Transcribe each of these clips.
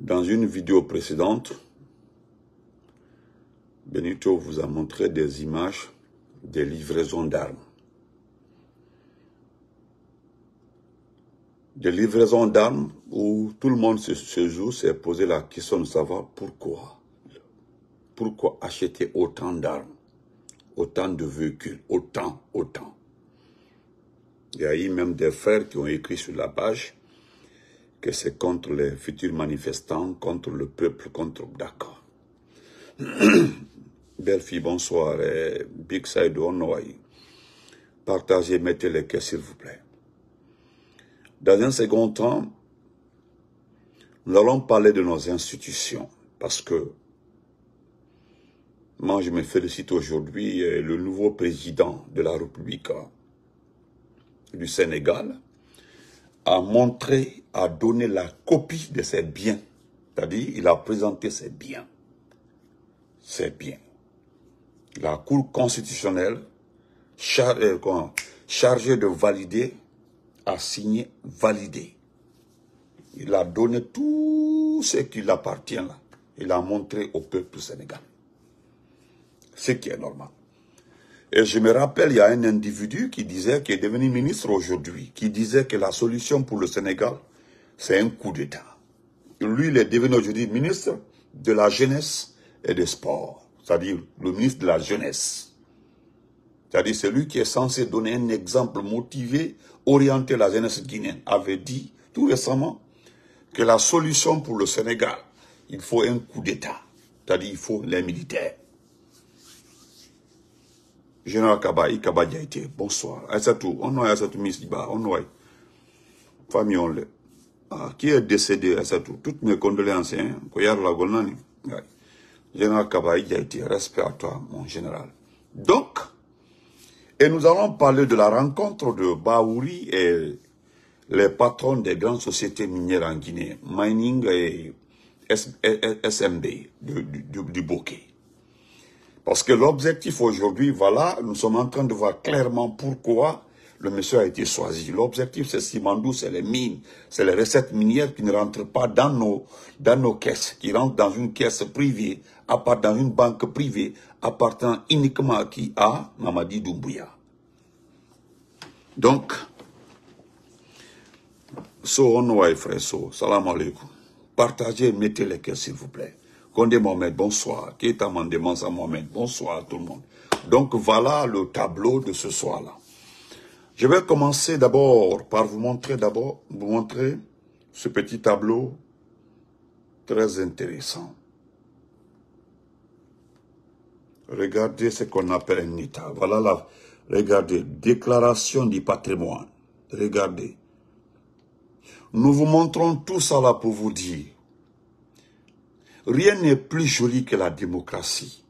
Dans une vidéo précédente, Benito vous a montré des images des livraisons d'armes. Des livraisons d'armes où tout le monde se joue s'est posé la question de savoir pourquoi. Pourquoi acheter autant d'armes, autant de véhicules, autant, autant. Il y a eu même des frères qui ont écrit sur la page que c'est contre les futurs manifestants, contre le peuple, contre Dakar. Belle fille, bonsoir. Et Big Side Partagez, mettez les cœurs, s'il vous plaît. Dans un second temps, nous allons parler de nos institutions parce que moi, je me félicite aujourd'hui euh, le nouveau président de la République euh, du Sénégal, a montré, a donné la copie de ses biens. C'est-à-dire, il a présenté ses biens. Ses biens. La Cour constitutionnelle, euh, chargée de valider, a signé valider. Il a donné tout ce qui appartient là. Il a montré au peuple sénégal. Ce qui est normal. Et je me rappelle, il y a un individu qui disait, qui est devenu ministre aujourd'hui, qui disait que la solution pour le Sénégal, c'est un coup d'État. Lui, il est devenu aujourd'hui ministre de la jeunesse et des sports, c'est-à-dire le ministre de la jeunesse. C'est-à-dire celui qui est censé donner un exemple motivé, orienter la jeunesse guinéenne, avait dit tout récemment que la solution pour le Sénégal, il faut un coup d'État, c'est-à-dire il faut les militaires. Général Kaba, Ikaba Diaité, bonsoir. Aïssatou, on a Aïssatou Misliba, on a famille on ah, qui est décédé Toutes mes condoléances, hein. Golnani. Général Kaba Diaité, respect à toi, mon général. Donc, et nous allons parler de la rencontre de Baouri et les patrons des grandes sociétés minières en Guinée, Mining et SMB du, du Bokeh. Parce que l'objectif aujourd'hui, voilà, nous sommes en train de voir clairement pourquoi le monsieur a été choisi. L'objectif, c'est Simandou, c'est les mines, c'est les recettes minières qui ne rentrent pas dans nos, dans nos caisses, qui rentrent dans une caisse privée, à part dans une banque privée, appartenant uniquement à qui À Mamadi Doumbouya. Donc, so so, salam Partagez, mettez les cœurs, s'il vous plaît. Condé Mohamed, bonsoir. est Mandemans à Mohamed, bonsoir à tout le monde. Donc voilà le tableau de ce soir-là. Je vais commencer d'abord par vous montrer d'abord, vous montrer ce petit tableau très intéressant. Regardez ce qu'on appelle un état. Voilà la, regardez, déclaration du patrimoine. Regardez. Nous vous montrons tout ça là pour vous dire Rien n'est plus joli que la démocratie.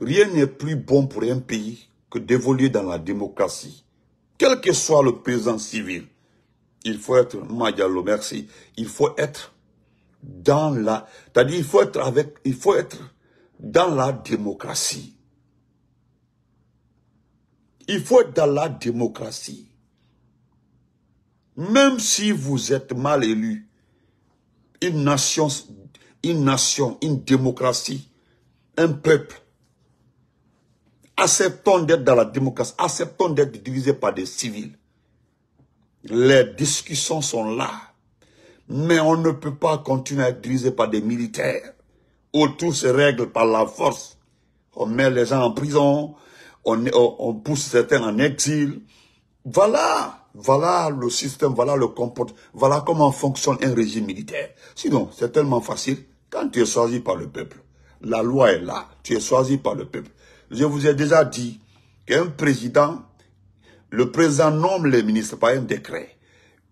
Rien n'est plus bon pour un pays que d'évoluer dans la démocratie. Quel que soit le président civil, il faut être, merci, il faut être dans la, c'est-à-dire il faut être avec, il faut être dans la démocratie. Il faut être dans la démocratie. Même si vous êtes mal élu, une nation une nation, une démocratie, un peuple. Acceptons d'être dans la démocratie, acceptons d'être divisé par des civils. Les discussions sont là. Mais on ne peut pas continuer à être divisé par des militaires. tout se règle par la force. On met les gens en prison, on, on pousse certains en exil. Voilà. Voilà le système, voilà le comportement, voilà comment fonctionne un régime militaire. Sinon, c'est tellement facile. Quand tu es choisi par le peuple, la loi est là. Tu es choisi par le peuple. Je vous ai déjà dit qu'un président, le président nomme les ministres par un décret.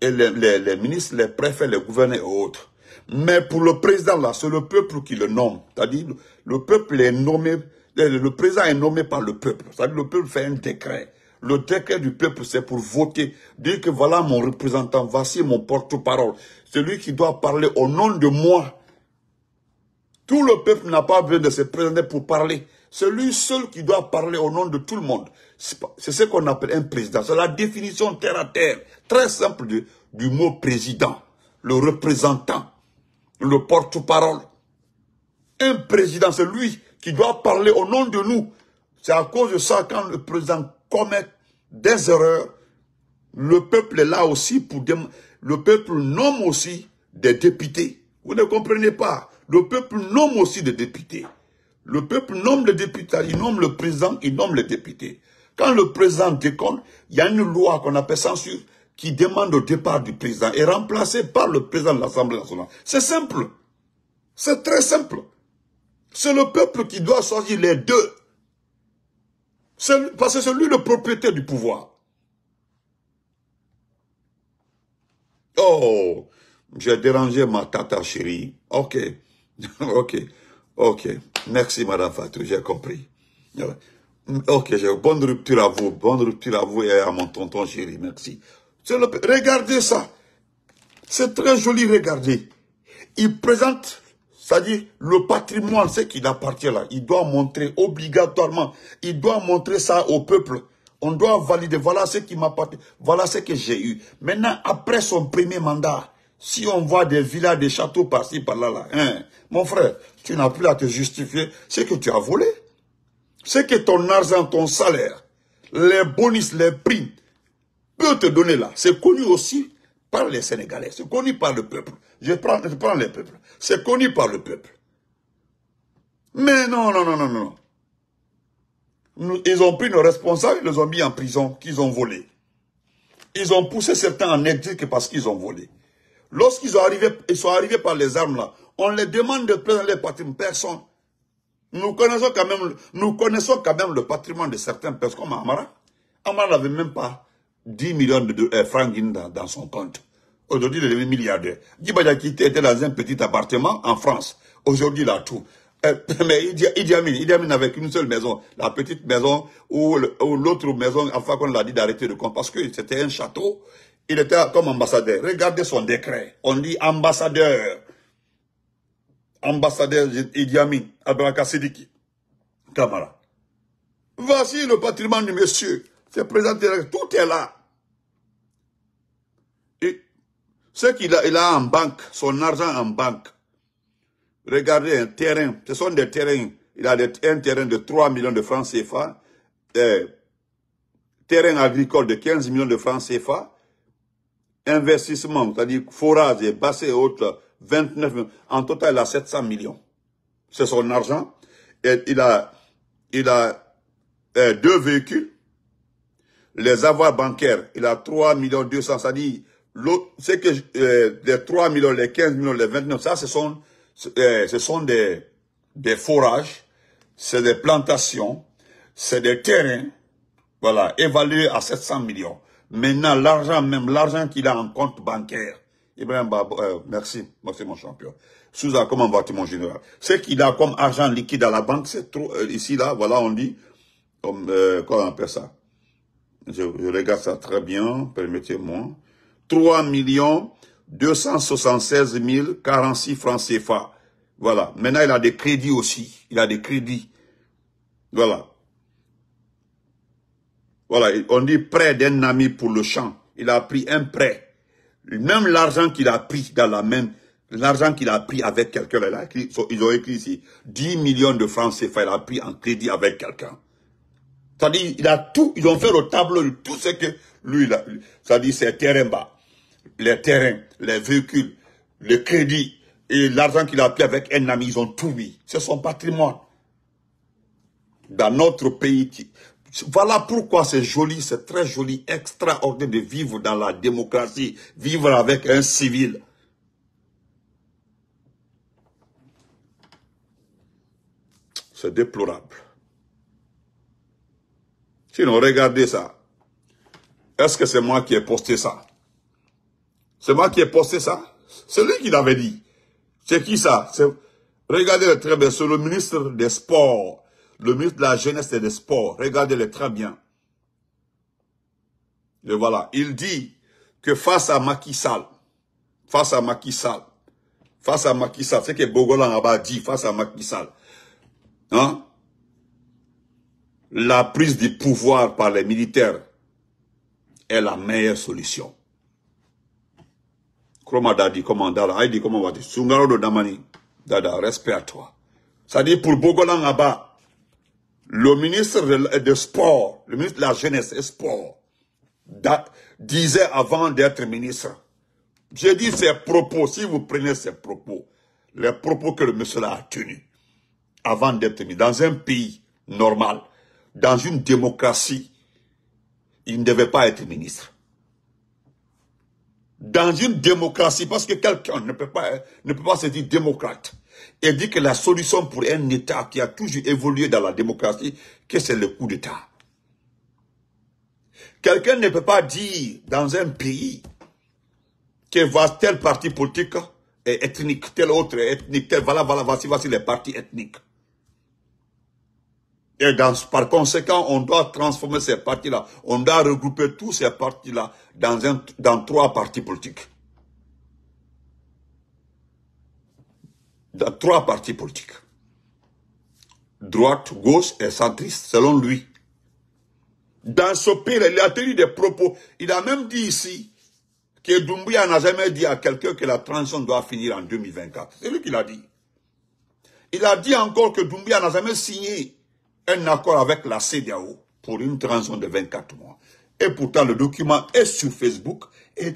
Et les, ministres, les préfets, les gouverneurs et autres. Mais pour le président, là, c'est le peuple qui le nomme. C'est-à-dire, le peuple est nommé, le président est nommé par le peuple. C'est-à-dire, le peuple fait un décret. Le décret du peuple, c'est pour voter. Dire que voilà mon représentant, voici mon porte-parole. Celui qui doit parler au nom de moi. Tout le peuple n'a pas besoin de se présenter pour parler. C'est lui seul qui doit parler au nom de tout le monde. C'est ce qu'on appelle un président. C'est la définition terre à terre, très simple du, du mot président. Le représentant, le porte-parole. Un président, c'est lui qui doit parler au nom de nous. C'est à cause de ça quand le président commet des erreurs, le peuple est là aussi pour... le peuple nomme aussi des députés. Vous ne comprenez pas. Le peuple nomme aussi des députés. Le peuple nomme les députés, il nomme le président, il nomme les députés. Quand le président déconne, il y a une loi qu'on appelle censure qui demande au départ du président et remplacé par le président de l'Assemblée nationale. C'est simple. C'est très simple. C'est le peuple qui doit choisir les deux. Parce que c'est lui le propriétaire du pouvoir. Oh, j'ai dérangé ma tata chérie. Ok, ok, ok. Merci, Madame Fatou, j'ai compris. Ok, j'ai bonne rupture à vous, bonne rupture à vous et à mon tonton chérie. merci. regardez ça. C'est très joli, regardez. Il présente c'est-à-dire, le patrimoine, ce qu'il appartient là, il doit montrer obligatoirement, il doit montrer ça au peuple. On doit valider, voilà ce qui m'appartient, voilà ce que j'ai eu. Maintenant, après son premier mandat, si on voit des villas, des châteaux par-ci, par-là, là, hein. mon frère, tu n'as plus à te justifier, ce que tu as volé. C'est que ton argent, ton salaire, les bonus, les primes, peut te donner là. C'est connu aussi par les Sénégalais, c'est connu par le peuple. Je prends, je prends les peuples. C'est connu par le peuple. Mais non, non, non, non, non. ils ont pris nos responsables, ils les ont mis en prison, qu'ils ont volé. Ils ont poussé certains en exil parce qu'ils ont volé. Lorsqu'ils sont arrivés, ils sont arrivés par les armes là, on les demande de prendre les patrimoines. Personne. Nous connaissons quand même, nous connaissons quand même le patrimoine de certains personnes comme Amara. Amara n'avait même pas 10 millions de euh, francs dans, son compte. Aujourd'hui, il est devenu milliardaire. Djibaja était dans un petit appartement en France. Aujourd'hui, il a tout. Euh, mais Idi, Idi Amin, Idi Amin une seule maison, la petite maison ou l'autre maison, enfin qu'on l'a dit d'arrêter le compte, parce que c'était un château. Il était comme ambassadeur. Regardez son décret. On dit ambassadeur. Ambassadeur Idi Amin, Abraka Sidiki. Kamara. Voici le patrimoine du monsieur. C'est présenté, tout est là. Ce qu'il a, il a en banque, son argent en banque. Regardez un terrain, ce sont des terrains. Il a un terrain de 3 millions de francs CFA, terrain agricole de 15 millions de francs CFA, investissement, c'est-à-dire forage et basse et autres, 29 millions. En total, il a 700 millions. C'est son argent. Et il a, il a euh, deux véhicules. Les avoirs bancaires, il a 3 millions 200, c'est-à-dire c'est que euh, les 3 millions, les 15 millions, les 29, ça, ce sont, euh, ce sont des, des forages, c'est des plantations, c'est des terrains, voilà, évalués à 700 millions. Maintenant, l'argent même, l'argent qu'il a en compte bancaire, Ibrahim Babo, euh, merci, merci mon champion. Souza, comment vas-tu mon général Ce qu'il a comme argent liquide à la banque, c'est trop, euh, ici, là, voilà, on dit, euh, comment on appelle ça je, je regarde ça très bien, permettez-moi. 3 276 046 francs CFA. Voilà. Maintenant, il a des crédits aussi. Il a des crédits. Voilà. Voilà. On dit prêt d'un ami pour le champ. Il a pris un prêt. Même l'argent qu'il a pris dans la même, l'argent qu'il a pris avec quelqu'un, ils ont écrit ici, 10 millions de francs CFA, il a pris en crédit avec quelqu'un. Ça dit, il a tout, ils ont fait le tableau tout ce que lui, il a, cest c'est terrain bas les terrains, les véhicules, le crédit et l'argent qu'il a pris avec un ami, ils ont tout mis. C'est son patrimoine. Dans notre pays. Voilà pourquoi c'est joli, c'est très joli, extraordinaire de vivre dans la démocratie, vivre avec un civil. C'est déplorable. Sinon, regardez ça. Est-ce que c'est moi qui ai posté ça c'est moi qui ai posté ça. C'est lui qui l'avait dit. C'est qui ça Regardez-le très bien. C'est le ministre des Sports. Le ministre de la Jeunesse et des Sports. Regardez-le très bien. Et voilà. Il dit que face à Macky Sall, face à Macky Sall, face à Macky Sall, c'est ce que Bogolan a dit face à Macky Sall. Hein? La prise du pouvoir par les militaires est la meilleure solution. Kroma dadi comment Dada, comment Sungaro de damani, dada, respect à toi. Ça dit pour Bogolan Abba, le ministre de, sport, le ministre de la jeunesse et sport, disait avant d'être ministre, j'ai dit ses propos, si vous prenez ses propos, les propos que le monsieur a tenus avant d'être ministre, dans un pays normal, dans une démocratie, il ne devait pas être ministre dans une démocratie, parce que quelqu'un ne, peut pas, ne peut pas se dire démocrate, et dit que la solution pour un État qui a toujours évolué dans la démocratie, que c'est le coup d'État. Quelqu'un ne peut pas dire dans un pays que va tel parti politique et ethnique, tel autre ethnique, tel voilà, voilà, voici, voici les partis ethniques. Et par conséquent, on doit transformer ces partis-là. On doit regrouper tous ces partis-là dans, dans trois partis politiques. Dans trois partis politiques. Droite, gauche et centriste, selon lui. Dans ce pire, il a tenu des propos. Il a même dit ici que Doumbouya n'a jamais dit à quelqu'un que la transition doit finir en 2024. C'est lui qui l'a dit. Il a dit encore que Doumbouya n'a jamais signé un accord avec la CDAO pour une transition de 24 mois. Et pourtant, le document est sur Facebook et,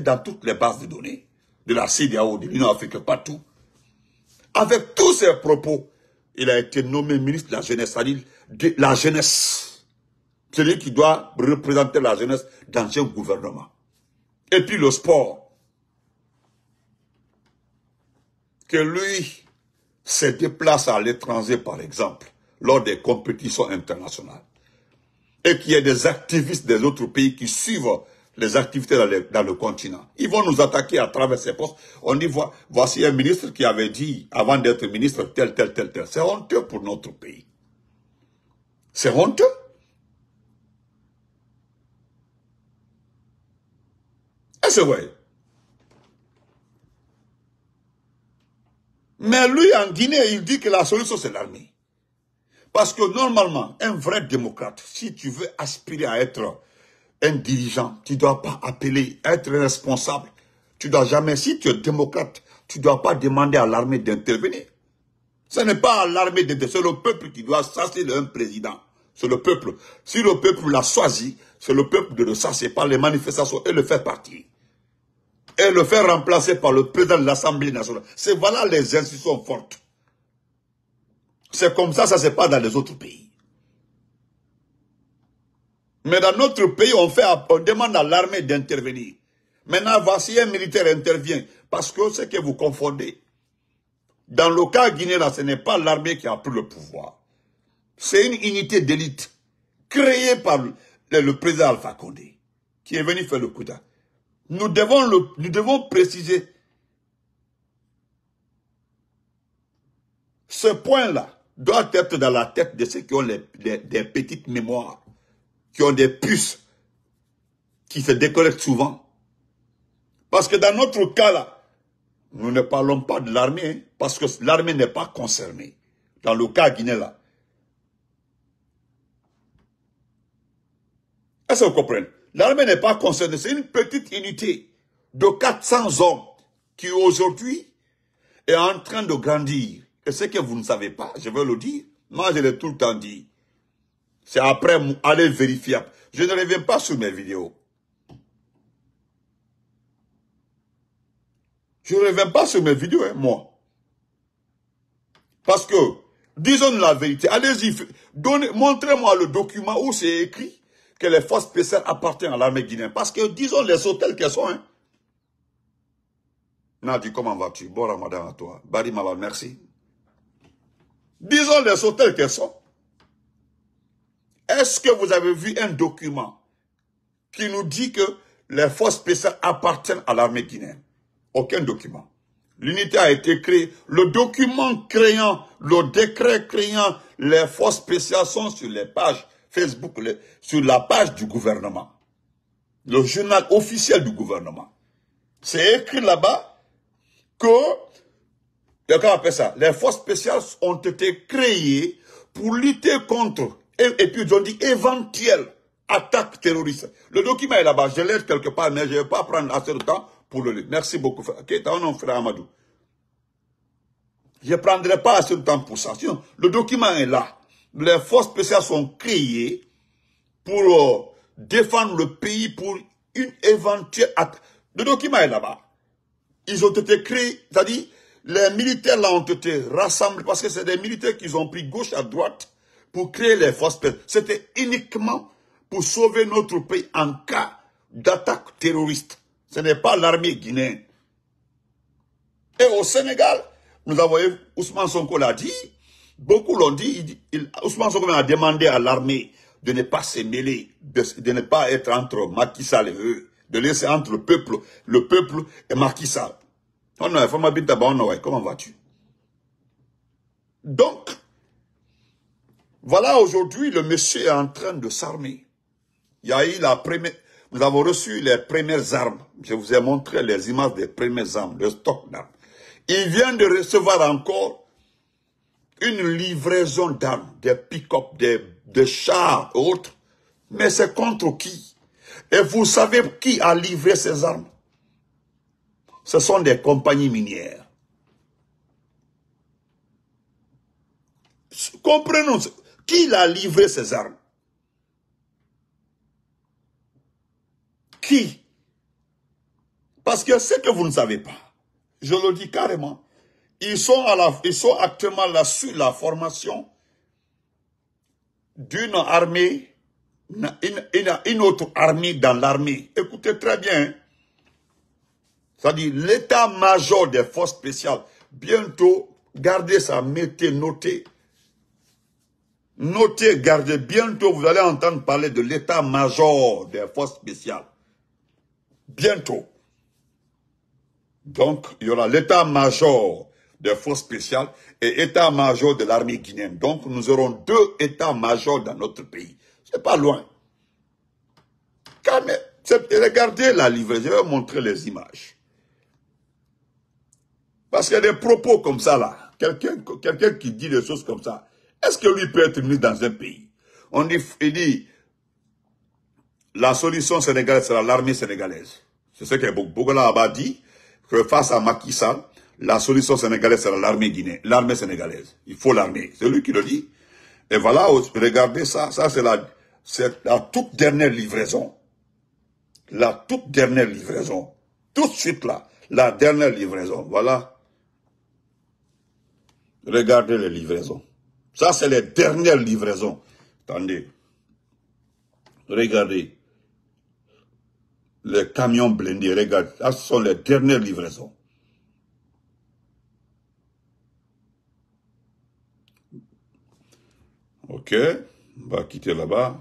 dans toutes les bases de données de la CDAO, de l'Union africaine, partout. Avec tous ses propos, il a été nommé ministre de la jeunesse, c'est-à-dire de la jeunesse. Celui qui doit représenter la jeunesse dans un gouvernement. Et puis le sport. Que lui se déplace à l'étranger, par exemple lors des compétitions internationales. Et qu'il y ait des activistes des autres pays qui suivent les activités dans, le, continent. Ils vont nous attaquer à travers ces postes. On dit, voici un ministre qui avait dit, avant d'être ministre, tel, tel, tel, tel. C'est honteux pour notre pays. C'est honteux. Et c'est vrai. Mais lui, en Guinée, il dit que la solution, c'est l'armée. Parce que normalement, un vrai démocrate, si tu veux aspirer à être un dirigeant, tu ne dois pas appeler, être responsable. Tu dois jamais, si tu es démocrate, tu ne dois pas demander à l'armée d'intervenir. Ce n'est pas l'armée d'intervenir, c'est le peuple qui doit s'asser un président. C'est le peuple. Si le peuple l'a choisi, c'est le peuple de le chasser par les manifestations et le faire partir. Et le faire remplacer par le président de l'Assemblée nationale. C'est voilà les institutions fortes. C'est comme ça, ça se passe dans les autres pays. Mais dans notre pays, on, fait, demande à l'armée d'intervenir. Maintenant, voici un militaire intervient. Parce que ce que vous confondez. Dans le cas guinéen, ce n'est pas l'armée qui a pris le pouvoir. C'est une unité d'élite créée par le, président Alpha Condé qui est venu faire le coup Nous devons, nous devons préciser ce point-là doit être dans la tête de ceux qui ont des petites mémoires, qui ont des puces, qui se déconnectent souvent. Parce que dans notre cas là, nous ne parlons pas de l'armée, hein, parce que l'armée n'est pas concernée. Dans le cas Guinée là. Est-ce que vous comprenez L'armée n'est pas concernée, c'est une petite unité de 400 hommes qui aujourd'hui est en train de grandir. Et ce que vous ne savez pas, je veux le dire. Moi, je l'ai tout le temps dit. C'est après, allez vérifier. Je ne reviens pas sur mes vidéos. Je ne reviens pas sur mes vidéos, hein, moi. Parce que, disons la vérité, allez-y, montrez-moi le document où c'est écrit que les forces spéciales appartiennent à l'armée guinéenne. Parce que, disons les hôtels qu'elles sont. Hein. Nadi, comment vas-tu Bon ramadan à toi. Badi merci. Disons les hôtels qu'elles sont. Est-ce que vous avez vu un document qui nous dit que les forces spéciales appartiennent à l'armée guinéenne Aucun document. L'unité a été créée. Le document créant, le décret créant les forces spéciales sont sur les pages Facebook, sur la page du gouvernement. Le journal officiel du gouvernement. C'est écrit là-bas que Quelqu'un appelle ça. Les forces spéciales ont été créées pour lutter contre, et, puis ils ont dit éventuelle attaque terroriste. Le document est là-bas, je l'ai quelque part, mais je ne vais pas prendre assez de temps pour le lire. Merci beaucoup, frère. nom, frère Amadou. Je ne prendrai pas assez de temps pour ça. Sinon, le document est là. Les forces spéciales sont créées pour euh, défendre le pays pour une éventuelle attaque. Le document est là-bas. Ils ont été créés, c'est-à-dire, les militaires là ont été rassemblés parce que c'est des militaires qu'ils ont pris gauche à droite pour créer les forces C'était uniquement pour sauver notre pays en cas d'attaque terroriste. Ce n'est pas l'armée guinéenne. Et au Sénégal, nous avons, eu... Ousmane Sonko l'a dit, beaucoup l'ont dit, Ousmane Sonko a demandé à l'armée de ne pas se mêler, de, ne pas être entre Macky et eux, de laisser entre le peuple, le peuple et Macky Comment vas-tu Donc, voilà aujourd'hui, le monsieur est en train de s'armer. Il y a eu la première... Nous avons reçu les premières armes. Je vous ai montré les images des premières armes, le stock d'armes. Il vient de recevoir encore une livraison d'armes, des pick-up, des, des chars, autres. Mais c'est contre qui Et vous savez qui a livré ces armes ce sont des compagnies minières. Comprenons, qui l'a livré ces armes Qui Parce que ce que vous ne savez pas, je le dis carrément, ils sont, ils sont actuellement là sur la formation d'une armée, une, autre armée dans l'armée. Écoutez très bien, hein. C'est-à-dire l'état-major des forces spéciales. Bientôt, gardez ça, mettez, notez. Notez, gardez. Bientôt, vous allez entendre parler de l'état-major des forces spéciales. Bientôt. Donc, il y aura l'état-major des forces spéciales et état-major de l'armée guinéenne. Donc, nous aurons deux états-majors dans notre pays. C'est pas loin. Regardez la livrée. Je vais vous montrer les images. Parce qu'il y a des propos comme ça là. Quelqu'un qui dit des choses comme ça, est-ce que lui peut être mis dans un pays On dit, il dit, la solution sénégalaise sera l'armée sénégalaise. C'est ce que Bougola Abba dit, que face à Macky la solution sénégalaise sera l'armée guinéenne, l'armée sénégalaise. Il faut l'armée. C'est lui qui le dit. Et voilà, regardez ça, ça c'est la toute dernière livraison. La toute dernière livraison. Tout de suite là, la dernière livraison. Voilà. Regardez les livraisons. Ça, c'est les dernières livraisons. Attendez. Regardez. Les camions blindés, regardez. Ça, ce sont les dernières livraisons. Ok, on va quitter là-bas.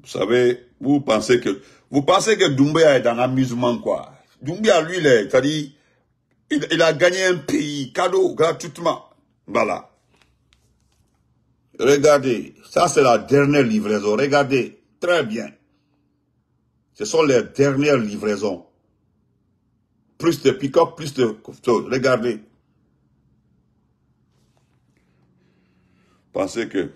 Vous savez, vous pensez que vous pensez que Doumbia est dans l'amusement, quoi. Doumbia, lui, il est, il, a gagné un pays, cadeau, gratuitement. Voilà. Regardez, ça c'est la dernière livraison. Regardez, très bien. Ce sont les dernières livraisons. Plus de pick-up, plus de... Regardez. Pensez que...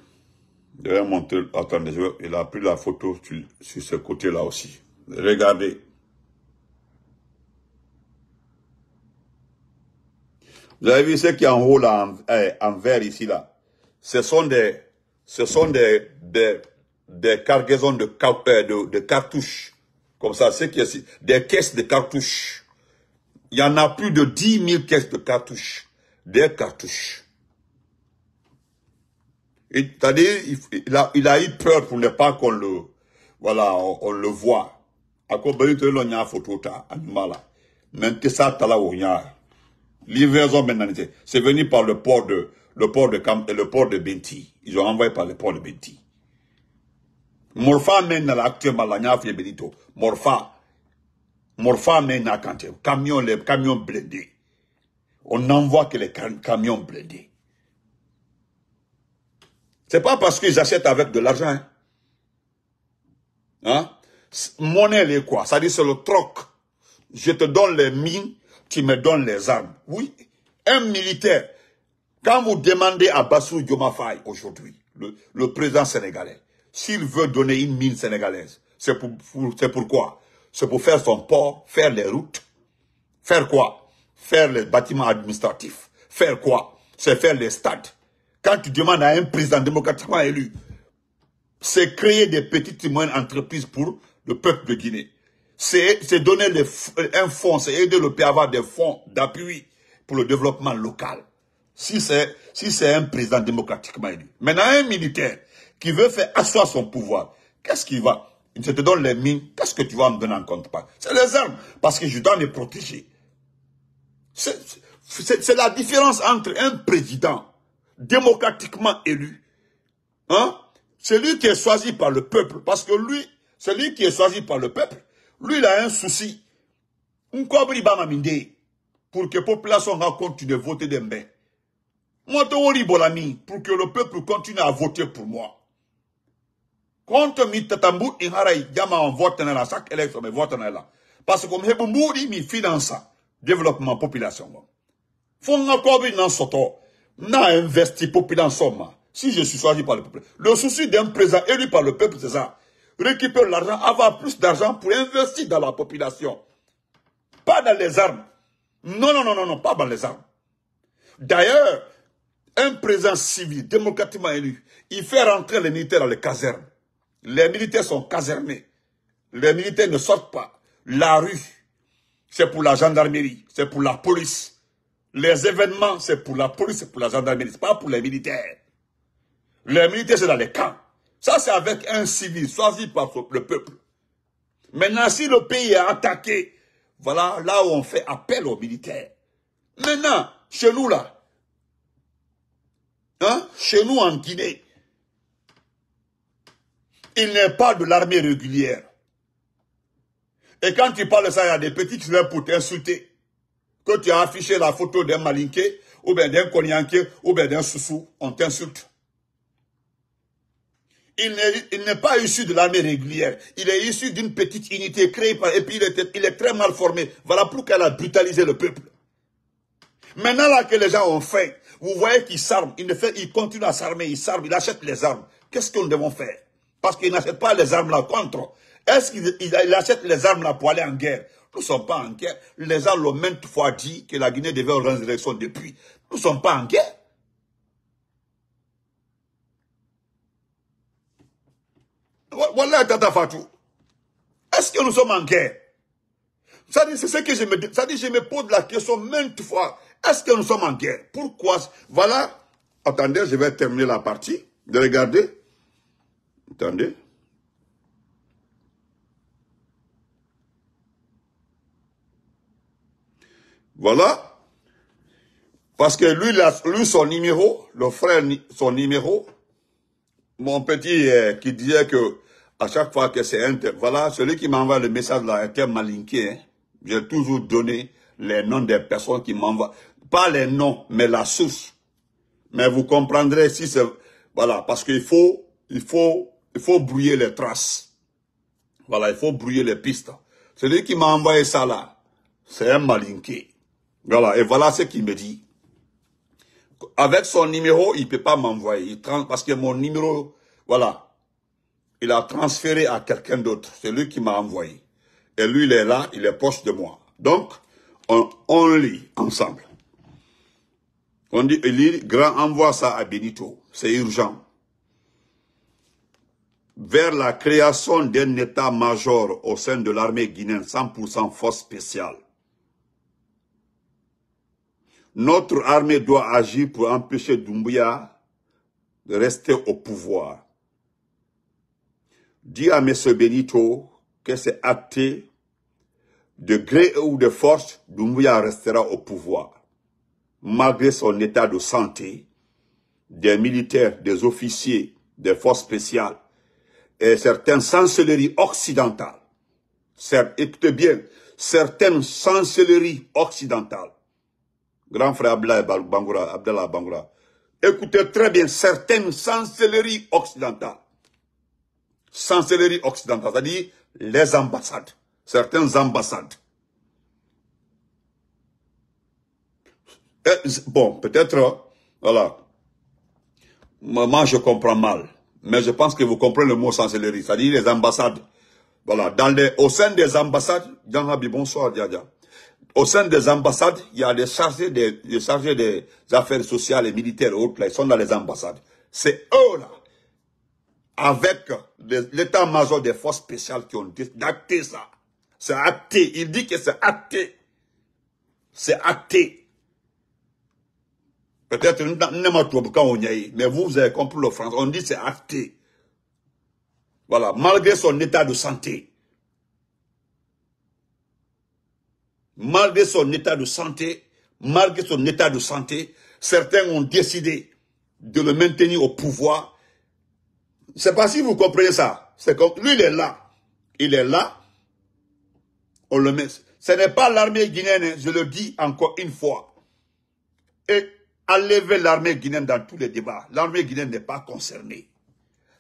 Je vais montrer... Attendez, il a pris la photo sur ce côté-là aussi. Regardez. Vous avez vu ce qui est en haut là, eh, en, vert ici là. Ce sont des, ce sont des, des, des cargaisons de, euh, de, de, cartouches. Comme ça, c'est des caisses de cartouches. Il y en a plus de 10 000 caisses de cartouches. Des cartouches. cest à il, a, il a eu peur pour ne pas qu'on le, voilà, on, le voit. À y ben, une photo, animal Même que ça, t'as là, il y a. Livraison maintenant, c'est venu par le port de, le port de le port de Benti. Ils ont envoyé par le port de Binti Morfa mène actuellement la Niafie Benito. Morfa. Morfa mène à Kanté. Camion, les camions blindés. On n'envoie que les camions blindés. C'est pas parce qu'ils achètent avec de l'argent. Hein? hein? Monnaie, les quoi? Ça dit, c'est le troc. Je te donne les mines tu me donnes les armes. Oui, un militaire. Quand vous demandez à Bassou Diomafaye aujourd'hui, le, président sénégalais, s'il veut donner une mine sénégalaise, c'est pour, pour c'est pourquoi C'est pour faire son port, faire les routes, faire quoi Faire les bâtiments administratifs. Faire quoi C'est faire les stades. Quand tu demandes à un président démocratiquement élu, c'est créer des petites et moyennes entreprises pour le peuple de Guinée c'est donner euh, un fonds, c'est aider le pays à avoir des fonds d'appui pour le développement local. Si c'est si un président démocratiquement élu. Maintenant, un militaire qui veut faire asseoir son pouvoir, qu'est-ce qu'il va Il te donne les mines, qu'est-ce que tu vas me donner en contrepartie C'est les armes, parce que je dois les protéger. C'est la différence entre un président démocratiquement élu, hein, celui qui est choisi par le peuple, parce que lui, celui qui est choisi par le peuple, lui, il a un souci. Nkobri Bamaminde, pour que la population continue de voter d'Embe. Moi, bolami, pour que le peuple continue à voter pour moi. Quand mi tatambu inharai, yama en vote dans la chaque élection, mais vote dans la. Parce que me mouri mi finance, développement population. Fon Nkobri nan soto, n'a investi population. Si je suis choisi par le peuple. Le souci d'un président élu par le peuple, c'est ça récupère l'argent, avoir plus d'argent pour investir dans la population. Pas dans les armes. Non, non, non, non, non, pas dans les armes. D'ailleurs, un président civil, démocratiquement élu, il fait rentrer les militaires dans les casernes. Les militaires sont casernés. Les militaires ne sortent pas. La rue, c'est pour la gendarmerie, c'est pour la police. Les événements, c'est pour la police, c'est pour la gendarmerie, c'est pas pour les militaires. Les militaires, c'est dans les camps. Ça, c'est avec un civil, choisi par le peuple. Maintenant, si le pays est attaqué, voilà là où on fait appel aux militaires. Maintenant, chez nous là, hein, chez nous en Guinée, il n'est pas de l'armée régulière. Et quand tu parles de ça, il y a des petits qui viennent pour t'insulter. Que tu as affiché la photo d'un malinqué, ou bien d'un konyanké, ou bien d'un soussou, on t'insulte il n'est pas issu de l'armée régulière. Il est issu d'une petite unité créée par... Et puis il est, il est très mal formé. Voilà pourquoi elle a brutalisé le peuple. Maintenant là que les gens ont faim, vous voyez qu'ils s'arment. Ils, continuent à s'armer, ils s'arment, ils achètent les armes. Qu'est-ce qu'on nous devons faire Parce qu'ils n'achètent pas les armes là contre. Est-ce qu'ils achètent les armes là pour aller en guerre Nous ne sommes pas en guerre. Les gens l'ont même fois dit que la Guinée devait avoir une depuis. Nous ne sommes pas en guerre. Voilà Tata Fatou. Est-ce que nous sommes en guerre Ça dit, c'est ce que je me, ça dit, je me pose la question même fois. Est-ce que nous sommes en guerre Pourquoi Voilà. Attendez, je vais terminer la partie. De regarder. Attendez. Voilà. Parce que lui, lui, son numéro, le frère, son numéro, mon petit euh, qui disait que à chaque fois que c'est un... Voilà, celui qui m'envoie le message là était malinqué. Hein. J'ai toujours donné les noms des personnes qui m'envoient. Pas les noms, mais la source. Mais vous comprendrez si c'est... Voilà, parce qu'il faut, il faut, il faut brouiller les traces. Voilà, il faut brouiller les pistes. Celui qui m'a envoyé ça là, c'est un malinqué. Voilà, et voilà ce qu'il me dit. Avec son numéro, il peut pas m'envoyer. Parce que mon numéro, voilà, il a transféré à quelqu'un d'autre. C'est lui qui m'a envoyé. Et lui, il est là, il est proche de moi. Donc, on, lit ensemble. On dit, grand envoie ça à Benito. C'est urgent. Vers la création d'un état-major au sein de l'armée guinéenne, 100% force spéciale. Notre armée doit agir pour empêcher Doumbouya de rester au pouvoir Dis à M. Benito que c'est acté, de gré ou de force, Doumbouya restera au pouvoir. Malgré son état de santé, des militaires, des officiers, des forces spéciales et certaines chancelleries occidentales, écoutez bien, certaines chancelleries occidentales, grand frère Abdallah Bangura, Abdallah écoutez très bien, certaines chancelleries occidentales chancellerie occidentale, c'est-à-dire les ambassades, certaines ambassades. bon, peut-être, voilà, moi je comprends mal, mais je pense que vous comprenez le mot chancellerie, c'est-à-dire les ambassades. Voilà, au sein des ambassades, Au sein des ambassades, il y a des chargés des, chargés des affaires sociales et militaires et autres, ils sont dans les ambassades. C'est eux là avec l'état-major des forces spéciales qui ont dit d'acter ça. C'est acté. Il dit que c'est acté. C'est acté. Peut-être on y quand mais vous, vous avez compris le français. On dit c'est acté. Voilà, malgré son état de santé. Malgré son état de santé, malgré son état de santé, certains ont décidé de le maintenir au pouvoir c'est pas si vous comprenez ça. C'est comme, lui, il est là. Il est là. On le met. Ce n'est pas l'armée guinéenne, hein. je le dis encore une fois. Et enlever l'armée guinéenne dans tous les débats. L'armée guinéenne n'est pas concernée.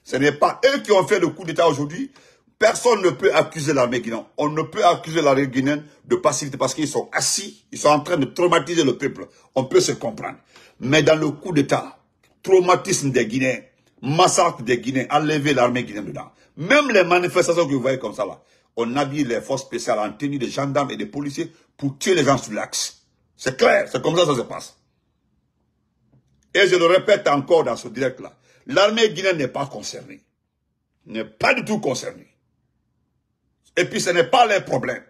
Ce n'est pas eux qui ont fait le coup d'État aujourd'hui. Personne ne peut accuser l'armée guinéenne. On ne peut accuser l'armée guinéenne de passivité parce qu'ils sont assis, ils sont en train de traumatiser le peuple. On peut se comprendre. Mais dans le coup d'État, traumatisme des Guinéens, massacre des Guinéens, enlever l'armée guinéenne dedans. Même les manifestations que vous voyez comme ça là, on habille les forces spéciales en tenue de gendarmes et de policiers pour tuer les gens sur l'axe. C'est clair, c'est comme ça que ça se passe. Et je le répète encore dans ce direct là, l'armée guinéenne n'est pas concernée. N'est pas du tout concernée. Et puis ce n'est pas le problème.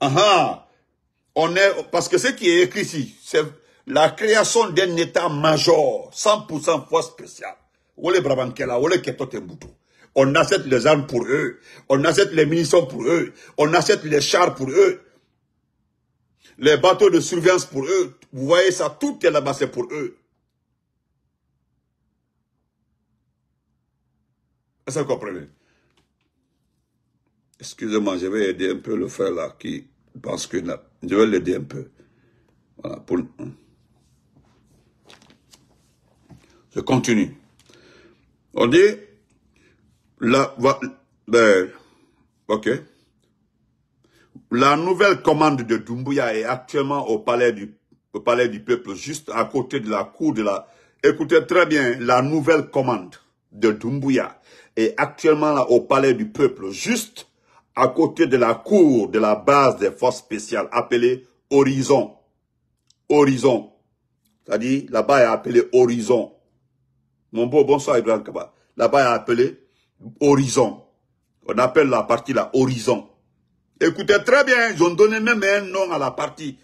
Ah ah. On est, parce que ce qui est écrit ici, c'est la création d'un état-major, 100% force spéciale. Brabankela, On achète les armes pour eux. On achète les munitions pour eux. On achète les chars pour eux. Les bateaux de surveillance pour eux. Vous voyez ça, tout est là-bas, c'est pour eux. Est-ce que vous comprenez Excusez-moi, je vais aider un peu le frère là qui pense que... je vais l'aider un peu. Voilà, pour... Je continue. On dit, la, ben, La nouvelle commande de Doumbouya est actuellement au palais du, palais du peuple, juste à côté de la cour de la... Écoutez très bien, la nouvelle commande de Doumbouya est actuellement là au palais du peuple, juste à côté de la cour de la base des forces spéciales, appelée Horizon. Horizon. C'est-à-dire, là-bas est appelée Horizon. Mon beau, bonsoir Ibrahim Kaba. Là-bas, il a appelé Horizon. On appelle la partie là Horizon. Écoutez très bien, ils ont donné même un nom à la partie.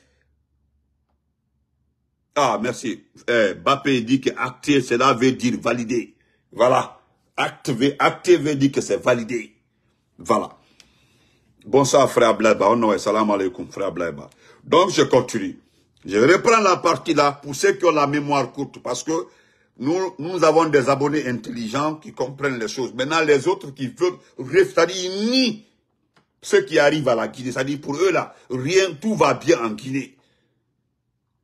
Ah, merci. Eh, Bappé dit que acter, cela veut dire valider. Voilà. Activer, veut dire que c'est validé. Voilà. Bonsoir, frère Blaiba. Oh salam alaikum, frère Blaiba. Donc, je continue. Je reprends la partie là pour ceux qui ont la mémoire courte parce que nous, avons des abonnés intelligents qui comprennent les choses. Maintenant, les autres qui veulent, c'est-à-dire, ils nient ce qui arrive à la Guinée. C'est-à-dire, pour eux, là, rien, tout va bien en Guinée.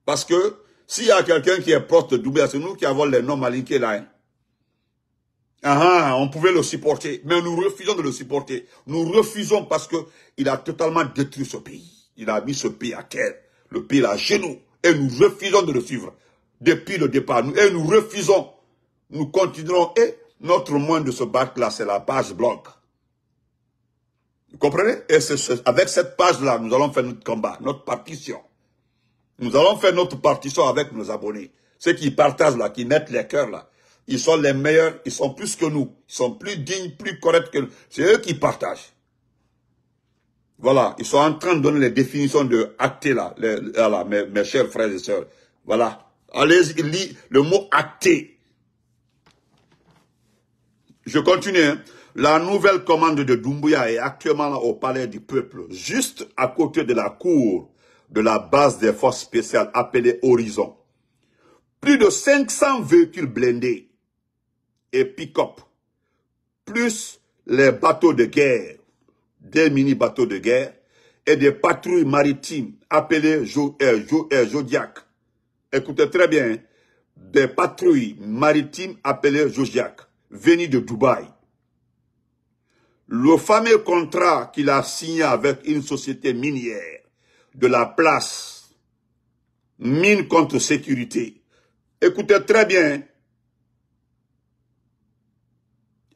Parce que, s'il y a quelqu'un qui est proche de à c'est nous qui avons les noms malinqués là. Hein. Ah, ah, on pouvait le supporter, mais nous refusons de le supporter. Nous refusons parce que il a totalement détruit ce pays. Il a mis ce pays à terre. Le pays à genoux. Et nous refusons de le suivre depuis le départ. Et nous refusons. Nous continuerons. Et notre moyen de se battre là, c'est la page blanche. Vous comprenez Et avec cette page-là, nous allons faire notre combat, notre partition. Nous allons faire notre partition avec nos abonnés. Ceux qui partagent là, qui mettent les cœurs là. Ils sont les meilleurs, ils sont plus que nous. Ils sont plus dignes, plus corrects que nous. C'est eux qui partagent. Voilà, ils sont en train de donner les définitions de acter là, mes chers frères et sœurs. Voilà, Allez, il lit le mot acté. Je continue. Hein. La nouvelle commande de Doumbouya est actuellement au palais du peuple, juste à côté de la cour de la base des forces spéciales appelée Horizon. Plus de 500 véhicules blindés et pick-up, plus les bateaux de guerre, des mini-bateaux de guerre et des patrouilles maritimes appelées euh, euh, Jodiac écoutez très bien, hein. des patrouilles maritimes appelées Zodiac, venues de Dubaï. Le fameux contrat qu'il a signé avec une société minière de la place, mine contre sécurité. Écoutez très bien. Hein.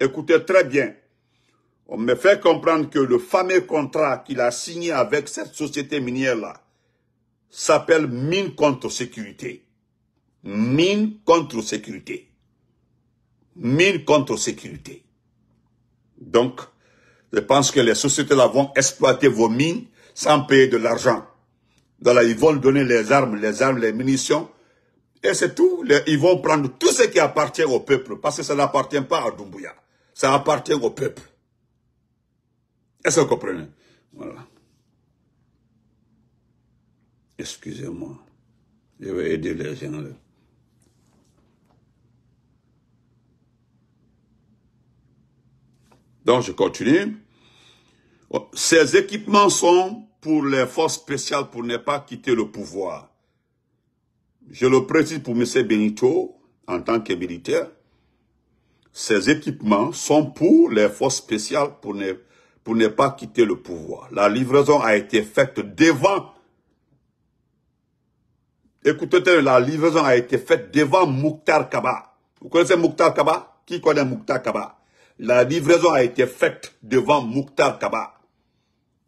Écoutez très bien. On me fait comprendre que le fameux contrat qu'il a signé avec cette société minière-là, s'appelle mine contre sécurité. Mine contre sécurité. Mine contre sécurité. Donc, je pense que les sociétés là vont exploiter vos mines sans payer de l'argent. dans ils vont donner les armes, les armes, les munitions. Et c'est tout. Ils vont prendre tout ce qui appartient au peuple. Parce que ça n'appartient pas à Dumbuya. Ça appartient au peuple. Est-ce que vous comprenez? Voilà excusez-moi, je vais aider les gens. Donc, je continue. Oh, ces équipements sont pour les forces spéciales pour ne pas quitter le pouvoir. Je le précise pour M. Benito, en tant que militaire, ces équipements sont pour les forces spéciales pour pour ne pas quitter le pouvoir. La livraison a été faite devant Écoutez, la livraison a été faite devant Mukhtar Kaba. Vous connaissez Mouktar Kaba Qui connaît Mouktar Kaba La livraison a été faite devant Mouktar Kaba.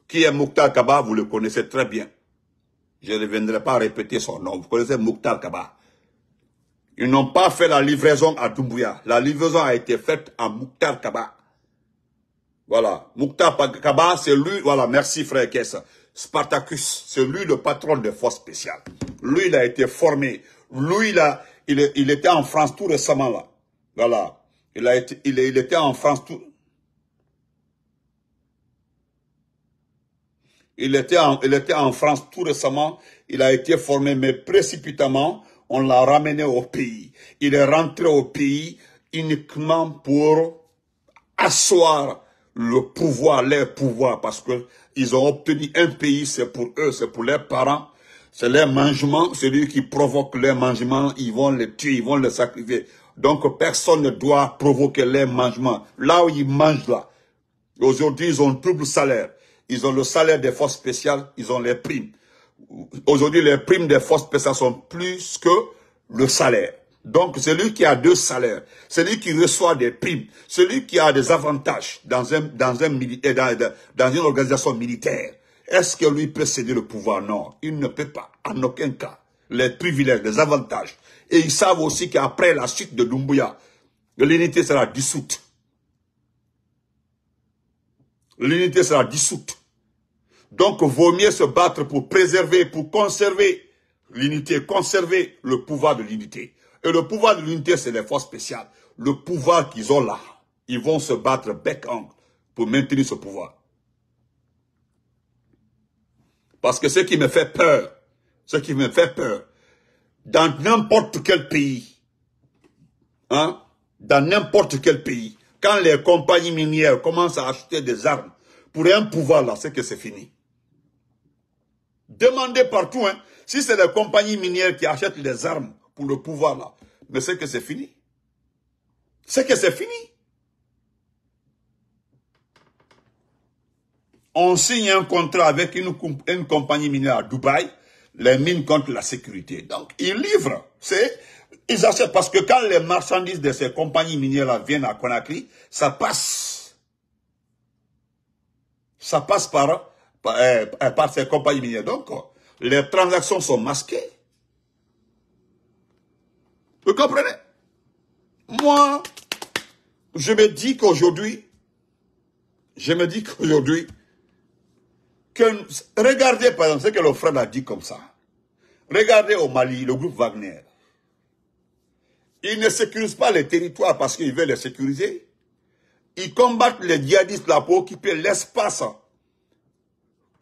Qui est Mouktar Kaba Vous le connaissez très bien. Je ne viendrai pas répéter son nom. Vous connaissez Mouktar Kaba. Ils n'ont pas fait la livraison à Doumbouya. La livraison a été faite à Mouktar Kaba. Voilà. Mouktar Kaba, c'est lui. Voilà, merci frère Kessa. Spartacus, c'est lui le patron des forces spéciales. Lui, il a été formé. Lui, il, était en France tout récemment, là. Voilà. Il, a été, il, était en France tout... Il était, il était en France tout récemment. Il a été formé, mais précipitamment, on l'a ramené au pays. Il est rentré au pays uniquement pour asseoir le pouvoir, leur pouvoir, parce que ils ont obtenu un pays, c'est pour eux, c'est pour leurs parents, c'est leur mangement, celui qui provoque leur mangement, ils vont les tuer, ils vont les sacrifier. Donc personne ne doit provoquer leur mangement. Là où ils mangent là, aujourd'hui ils ont un double salaire. Ils ont le salaire des forces spéciales, ils ont les primes. Aujourd'hui les primes des forces spéciales sont plus que le salaire. Donc, celui qui a deux salaires, celui qui reçoit des primes, celui qui a des avantages dans, un, euh, dans, une organisation militaire, est-ce que lui peut céder le pouvoir Non, il ne peut pas, en aucun cas. Les privilèges, les avantages. Et ils savent aussi qu'après la suite de Dumbuya, l'unité sera dissoute. L'unité sera dissoute. Donc, vaut mieux se battre pour préserver, pour conserver l'unité, conserver le pouvoir de l'unité. Et le pouvoir de l'unité, c'est les forces spéciales. Le pouvoir qu'ils ont là, ils vont se battre bec angle pour maintenir ce pouvoir. Parce que ce qui me fait peur, ce qui me fait peur, dans n'importe quel pays, hein, dans n'importe quel pays, quand les compagnies minières commencent à acheter des armes pour un pouvoir là, c'est que c'est fini. Demandez partout, hein. si c'est les compagnies minières qui achètent des armes pour le pouvoir là, mais c'est que c'est fini. C'est que c'est fini. On signe un contrat avec une, compagnie minière à Dubaï, les mines contre la sécurité. Donc, ils livrent. C'est, ils achètent parce que quand les marchandises de ces compagnies minières viennent à Conakry, ça passe. Ça passe par, par euh, ces compagnies minières. Donc, les transactions sont masquées. Vous comprenez Moi, je me dis qu'aujourd'hui, je me dis qu'aujourd'hui, que, regardez par exemple ce que le frère a dit comme ça. Regardez au Mali, le groupe Wagner. Ils ne sécurisent pas les territoires parce qu'ils veulent les sécuriser. Ils combattent les djihadistes là pour occuper l'espace.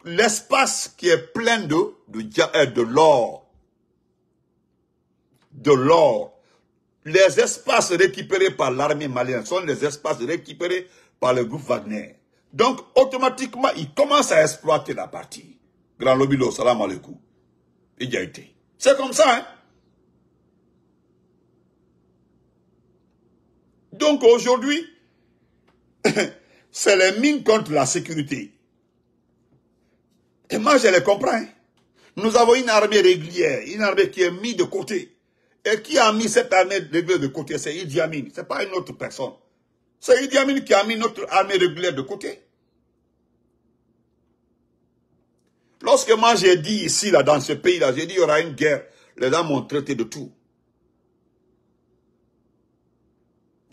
L'espace qui est plein de, de euh, l'or. De l'or les espaces récupérés par l'armée malienne sont les espaces récupérés par le groupe Wagner. Donc, automatiquement, ils commencent à exploiter la partie. Grand Lobilo, salam alaikum. Il y a été. C'est comme ça, hein? Donc, aujourd'hui, c'est les mines contre la sécurité. Et moi, je les comprends. Hein. Nous avons une armée régulière, une armée qui est mise de côté. Et qui a mis cette armée régulière de côté C'est Idi Amin. Ce n'est pas une autre personne. C'est Idi Amin qui a mis notre armée régulière de côté. Lorsque moi j'ai dit ici, dans ce pays-là, j'ai dit qu'il y aura une guerre, les gens m'ont traité de tout.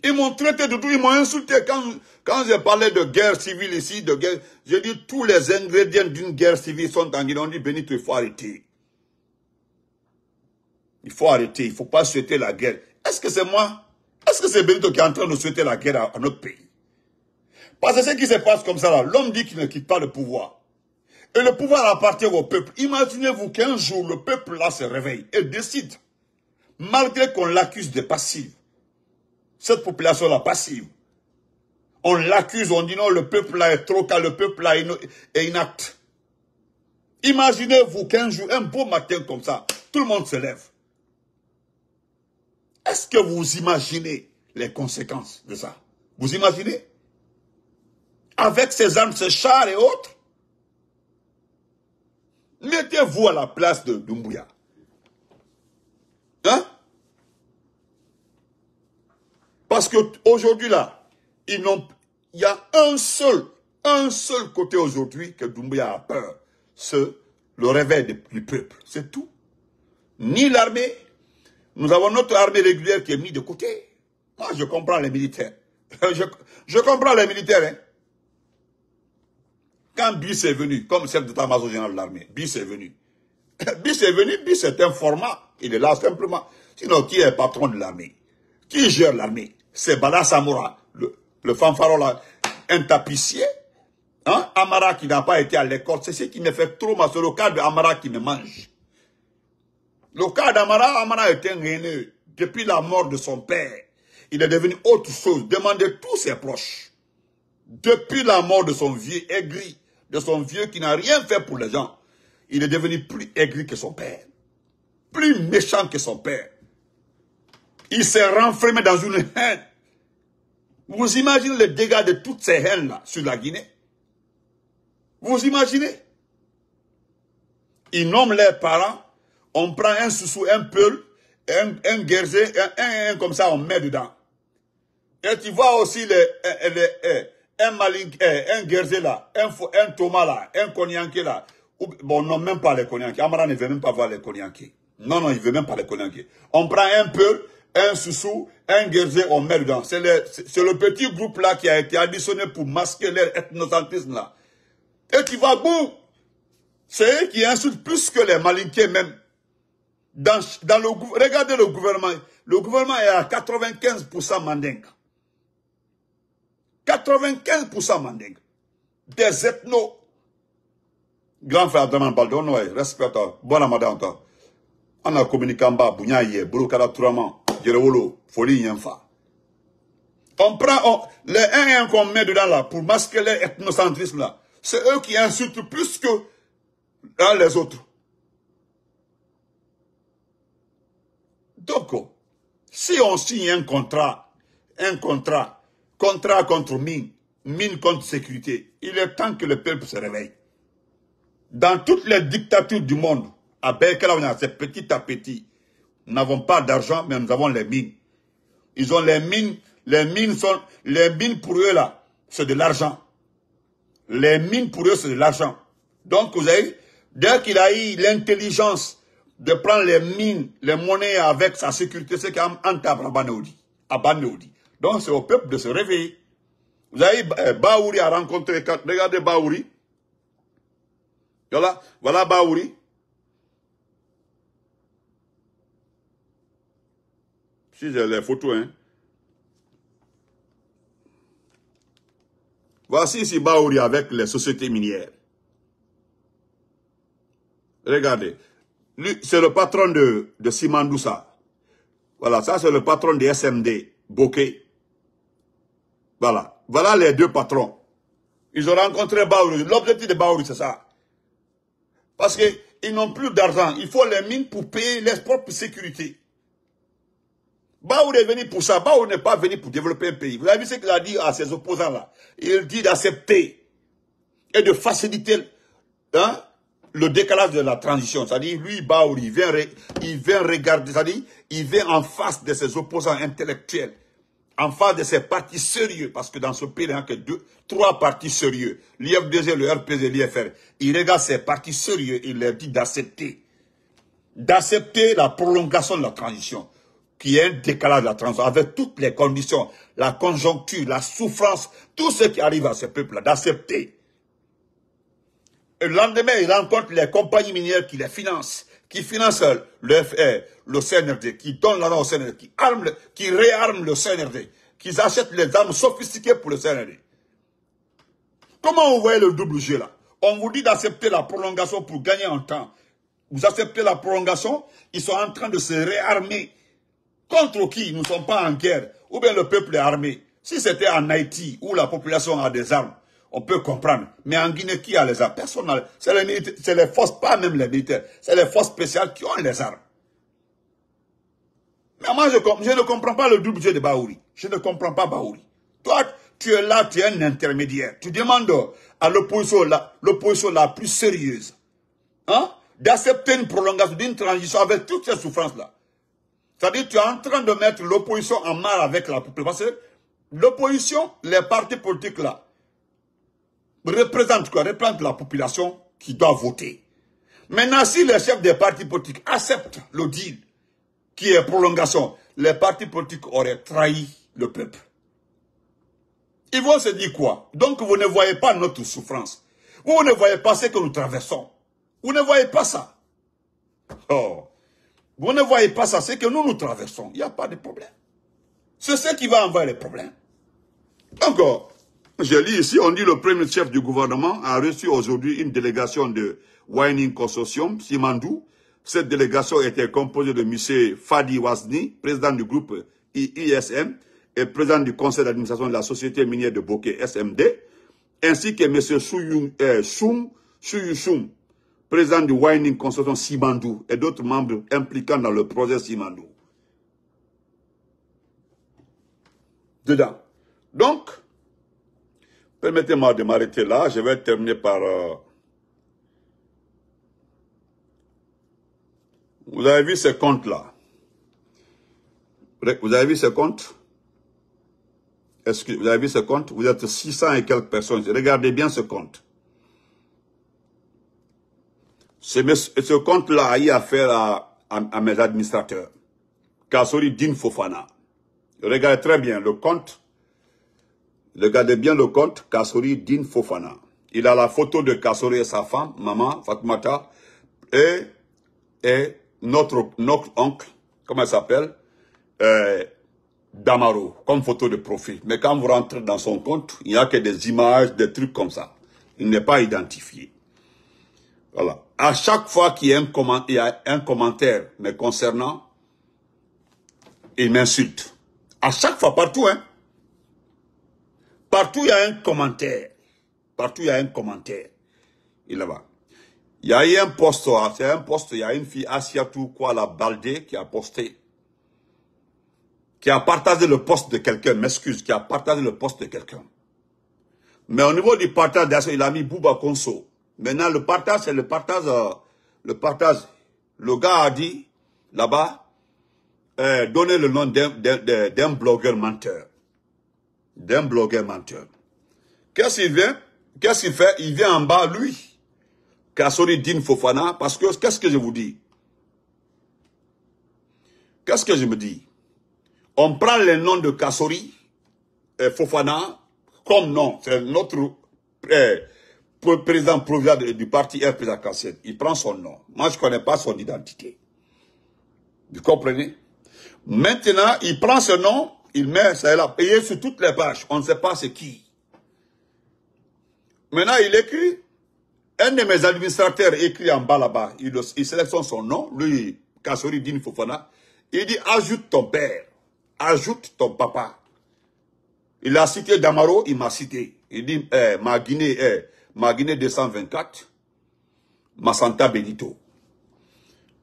Ils m'ont traité de tout, ils m'ont insulté. Quand, quand j'ai parlé de guerre civile ici, de guerre, j'ai dit tous les ingrédients d'une guerre civile sont en Guinée. On dit, Benito, il faut il faut arrêter, il ne faut pas souhaiter la guerre. Est-ce que c'est moi Est-ce que c'est Benito qui est en train de souhaiter la guerre à, notre pays Parce que ce qui se passe comme ça, l'homme dit qu'il ne quitte pas le pouvoir. Et le pouvoir appartient au peuple. Imaginez-vous qu'un jour, le peuple là se réveille et décide, malgré qu'on l'accuse de passive, cette population-là passive, on l'accuse, on dit non, le peuple là est trop calme, le peuple là est inacte. Imaginez-vous qu'un jour, un beau matin comme ça, tout le monde se lève. Est-ce que vous imaginez les conséquences de ça Vous imaginez Avec ces armes, ces chars et autres, mettez-vous à la place de Doumbouya. Hein Parce quaujourdhui là, il y a un seul, un seul côté aujourd'hui que Doumbouya a peur. C'est le réveil du peuple. C'est tout. Ni l'armée, nous avons notre armée régulière qui est mise de côté. Moi, je comprends les militaires. je, comprends les militaires. Hein. Quand Bis est venu, comme chef d'état-major général de l'armée, Bis est venu. Bis est venu, Bis est un format. Il est là simplement. Sinon, qui est patron de l'armée Qui gère l'armée C'est Bala Samoura, le, le fanfaron un tapissier. Hein? Amara qui n'a pas été à l'école, c'est ce qui me fait trop mal. le cas de Amara qui me mange. Le cas d'Amara, Amara était régné depuis la mort de son père. Il est devenu autre chose. Demandez tous ses proches. Depuis la mort de son vieux aigri, de son vieux qui n'a rien fait pour les gens, il est devenu plus aigri que son père. Plus méchant que son père. Il s'est renfermé dans une haine. Vous imaginez les dégâts de toutes ces haines-là sur la Guinée Vous imaginez Ils nomment leurs parents on prend un soussou, un peul, un, un un, comme ça, on met dedans. Et tu vois aussi les, eh, eh, eh, un Malin, un guerzé là, un, un là, un konyanke là. Bon, non, même pas les konyanke. Amara ne veut même pas voir les konyanke. Non, non, il veut même pas les konyanke. On prend un peul, un soussou, un guerzé, on met dedans. C'est le, petit groupe là qui a été additionné pour masquer leur là. Et tu vois, bon, c'est eux qui insultent plus que les Malinqués même. Dans, dans le, regardez le gouvernement. Le gouvernement est à 95% mandingue. 95% mandingue. Des ethnos. Grand frère Adama Baldon, respecte, hein. bonne madame, toi. On a communiqué en bas, Bougnaïe, j'ai Touraman, Jerewolo, Folie On prend on, les 1 qu'on met dedans là pour masquer l'ethnocentrisme là. C'est eux qui insultent plus que hein, les autres. Donc, si on signe un contrat, un contrat, contrat contre mine, mine contre sécurité, il est temps que le peuple se réveille. Dans toutes les dictatures du monde, à Berkeley, on a c'est petit à petit. Nous n'avons pas d'argent, mais nous avons les mines. Ils ont les mines, les mines sont, les mines pour eux là, c'est de l'argent. Les mines pour eux, c'est de l'argent. Donc, vous avez, dès qu'il a eu l'intelligence de prendre les mines, les monnaies avec sa sécurité, c'est à banoudi Donc c'est au peuple de se réveiller. Vous avez euh, Baouri à rencontrer, regardez Baouri. Voilà, voilà Baouri. Si j'ai les photos, hein. Voici ici Baouri avec les sociétés minières. Regardez c'est le patron de, de Simandoussa. Voilà, ça c'est le patron de SMD, Bokeh. Voilà, voilà les deux patrons. Ils ont rencontré Baouri. L'objectif de Baouri, c'est ça. Parce qu'ils n'ont plus d'argent. Il faut les mines pour payer leur propre sécurité. Baouri est venu pour ça. Baouri n'est pas venu pour développer un pays. Vous avez vu ce qu'il a dit à ses opposants-là. Il dit d'accepter et de faciliter hein, le décalage de la transition. C'est-à-dire, lui, Baouri, il vient, regarder, c'est-à-dire, il vient en face de ses opposants intellectuels, en face de ses partis sérieux, parce que dans ce pays, il n'y a que deux, trois partis sérieux, l'IFDG, le RPG, l'IFR. Il regarde ses partis sérieux, il leur dit d'accepter, d'accepter la prolongation de la transition qui est un décalage de la transition, avec toutes les conditions, la conjoncture, la souffrance, tout ce qui arrive à ce peuple-là, d'accepter le lendemain, ils rencontre les compagnies minières qui les financent, qui financent le, FR, le CNRD, qui donnent l'argent au CNRD, qui, qui réarment le CNRD, qui achètent les armes sophistiquées pour le CNRD. Comment vous voyez le double jeu là On vous dit d'accepter la prolongation pour gagner en temps. Vous acceptez la prolongation, ils sont en train de se réarmer. Contre qui Nous ne sommes pas en guerre. Ou bien le peuple est armé. Si c'était en Haïti, où la population a des armes, on peut comprendre. Mais en Guinée, qui a les armes Personne n'a. C'est les, forces, pas même les militaires. C'est les forces spéciales qui ont les armes. Mais moi, je, ne comprends pas le double jeu de Baouri. Je ne comprends pas Baouri. Toi, tu es là, tu es un intermédiaire. Tu demandes à l'opposition la, la plus sérieuse hein, d'accepter une prolongation d'une transition avec toutes ces souffrances-là. C'est-à-dire tu es en train de mettre l'opposition en mal avec la population. l'opposition, les partis politiques-là, représente quoi Représente la population qui doit voter. Maintenant, si les chefs des partis politiques acceptent le deal qui est prolongation, les partis politiques auraient trahi le peuple. Ils vont se dire quoi Donc vous ne voyez pas notre souffrance. Vous ne voyez pas ce que nous traversons. Vous ne voyez pas ça. Oh. Vous ne voyez pas ça, c'est que nous nous traversons. Il n'y a pas de problème. C'est ce qui va envoyer les problèmes. Encore. Je lis ici, on dit le premier chef du gouvernement a reçu aujourd'hui une délégation de Wining Consortium, Simandou. Cette délégation était composée de M. Fadi Wazni, président du groupe ISM et président du conseil d'administration de la société minière de Bokeh SMD, ainsi que M. Suyusung, euh, président du Wining Consortium Simandou et d'autres membres impliquants dans le projet Simandou. Dedans. Donc, Permettez-moi de m'arrêter là. Je vais terminer par... Euh, vous avez vu ce compte là Vous avez vu ce compte. Est-ce que vous avez vu ce compte Vous êtes 600 et quelques personnes. Regardez bien ce compte. Ce, compte-là a eu affaire à, à mes administrateurs. Kassori Din Fofana. Regardez très bien le compte Regardez bien le compte Kassori Din Fofana. Il a la photo de Kassori et sa femme, maman Fatmata, et, et notre, notre oncle, comment il s'appelle euh, Damaro, comme photo de profil. Mais quand vous rentrez dans son compte, il n'y a que des images, des trucs comme ça. Il n'est pas identifié. Voilà. À chaque fois qu'il y, y a un commentaire me concernant, il m'insulte. À chaque fois, partout, hein. Partout, il y a un commentaire. Partout, il y a un commentaire. Il là-bas. Il y a eu un poste, ah, c'est un poste, il y a une fille, Asiatou quoi, la Baldé, qui a posté. Qui a partagé le poste de quelqu'un, m'excuse, qui a partagé le poste de quelqu'un. Mais au niveau du partage, il a mis Bouba Conso. Maintenant, le partage, c'est le partage, euh, le partage. Le gars a dit, là-bas, euh, donner le nom d'un blogueur menteur d'un blogueur menteur. Qu'est-ce qu'il vient Qu'est-ce qu'il fait Il vient en bas, lui. Kassori Dine Fofana, parce que qu'est-ce que je vous dis Qu'est-ce que je me dis On prend le nom de Kassori euh, Fofana comme nom. C'est notre euh, président provisoire du parti à Kassien. Il prend son nom. Moi, je ne connais pas son identité. Vous comprenez Maintenant, il prend ce nom il met ça, il a payé sur toutes les pages. On ne sait pas c'est qui. Maintenant, il écrit. Un de mes administrateurs écrit en bas là-bas. Il, sélectionne son nom. Lui, Kassori Dini Fofana. Il dit, ajoute ton père. Ajoute ton papa. Il a cité Damaro, il m'a cité. Il dit, eh, ma Guinée, eh, ma Guinée 224, ma Santa Benito.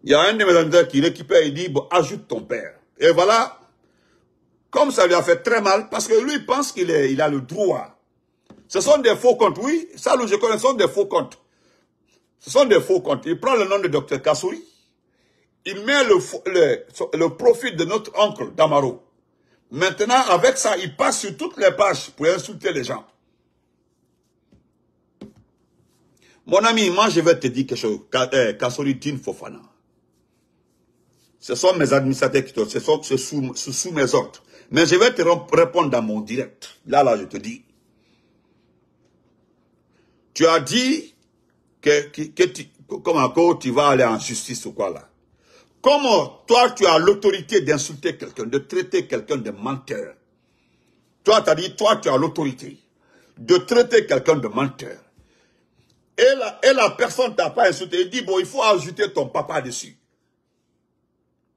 Il y a un de mes administrateurs qui récupère, il dit, ajoute ton père. Et voilà, comme ça lui a fait très mal, parce que lui pense qu'il a le droit. Ce sont des faux comptes, oui, ça je connais, ce sont des faux comptes. Ce sont des faux comptes. Il prend le nom de Dr Kassouri, il met le, profit de notre oncle Damaro. Maintenant, avec ça, il passe sur toutes les pages pour insulter les gens. Mon ami, moi, je vais te dire quelque chose. Eh, Kassouri Dine Fofana. Ce sont mes administrateurs qui Ce sont sous mes ordres. Mais je vais te répondre dans mon direct. Là, là, je te dis. Tu as dit que, tu, vas aller en justice ou quoi là. Comment toi, tu as l'autorité d'insulter quelqu'un, de traiter quelqu'un de menteur Toi, tu as dit, toi, tu as l'autorité de traiter quelqu'un de menteur. Et la, et la personne t'a pas insulté. Il dit, bon, il faut ajouter ton papa dessus.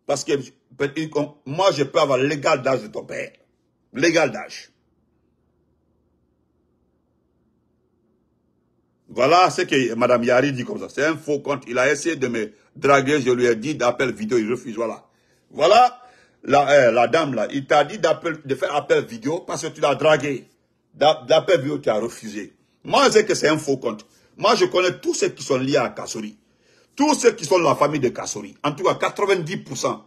Parce que moi, je peux avoir l'égal d'âge de ton père. L'égal d'âge. Voilà ce que Mme Yari dit comme ça. C'est un faux compte. Il a essayé de me draguer. Je lui ai dit d'appel vidéo. Il refuse. Voilà. Voilà la, euh, dame là. Il t'a dit de faire appel vidéo parce que tu l'as dragué. D'appel vidéo, tu as refusé. Moi, je sais que c'est un faux compte. Moi, je connais tous ceux qui sont liés à Kassori. Tous ceux qui sont de la famille de Kassori. En tout cas, 90%.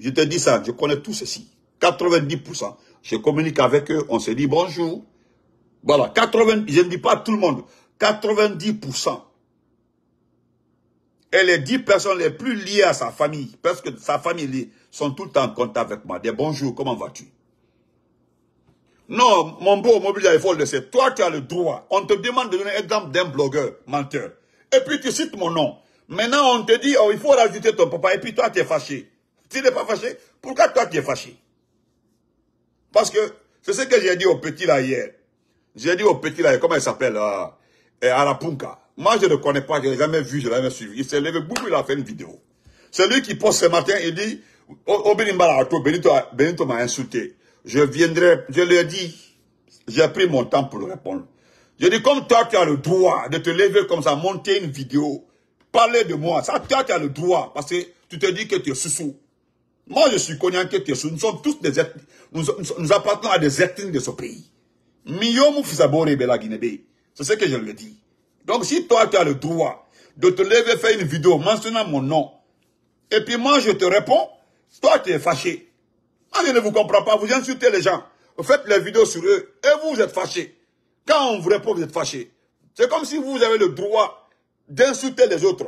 Je te dis ça, je connais tout ceci. 90%. Je communique avec eux, on se dit bonjour. Voilà, 80, je ne dis pas tout le monde, 90%. Et les 10 personnes les plus liées à sa famille, parce que sa famille sont tout le temps en contact avec moi. Des bonjour, comment vas-tu Non, mon beau mobile, il faut le laisser. Toi, tu as le droit. On te demande de donner exemple d'un blogueur menteur. Et puis tu cites mon nom. Maintenant, on te dit, oh, il faut rajouter ton papa. Et puis toi, tu es fâché. Tu n'es pas fâché Pourquoi toi tu es fâché Parce que c'est ce que j'ai dit au petit là hier. J'ai dit au petit là, comment il s'appelle eh, Arapunka. Moi, je ne connais pas, je ne l'ai jamais vu, je l'ai jamais suivi. Il s'est levé, boum, il a fait une vidéo. C'est lui qui poste ce matin, il dit, Obenimbala Benito, Benito m'a insulté. Je viendrai, je lui ai dit, j'ai pris mon temps pour répondre. Je dit comme toi, tu as le droit de te lever comme ça, monter une vidéo, parler de moi. Ça, toi, tu as le droit, parce que tu te dis que tu es sous-sous. Moi, je suis tu Nous sommes tous des Nous, appartenons à des ethnies de ce pays. C'est ce que je lui dis. Donc, si toi, tu as le droit de te lever, faire une vidéo mentionnant mon nom, et puis moi, je te réponds, toi, tu es fâché. Moi, je ne vous comprends pas. Vous insultez les gens. Vous faites les vidéos sur eux. Et vous, vous êtes fâché. Quand on vous répond, vous êtes fâché. C'est comme si vous avez le droit d'insulter les autres.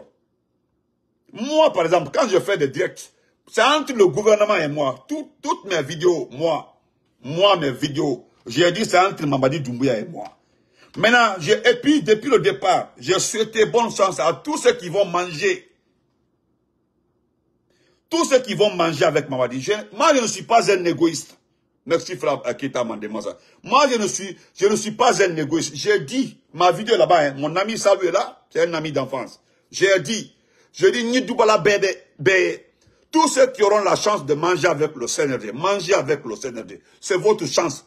Moi, par exemple, quand je fais des directs, c'est entre le gouvernement et moi. toutes mes vidéos, moi, moi, mes vidéos, j'ai dit c'est entre Mamadi Doumbouya et moi. Maintenant, et puis, depuis le départ, j'ai souhaité bonne chance à tous ceux qui vont manger. Tous ceux qui vont manger avec Mamadi. moi, je ne suis pas un égoïste. Merci, frère Akita demandé Moi, je ne suis, je ne suis pas un égoïste. J'ai dit, ma vidéo là-bas, hein. mon ami Salou est là, c'est un ami d'enfance. J'ai dit, je dis, Nidoubala Bébé, tous ceux qui auront la chance de manger avec le Seigneur manger avec le Seigneur c'est votre chance.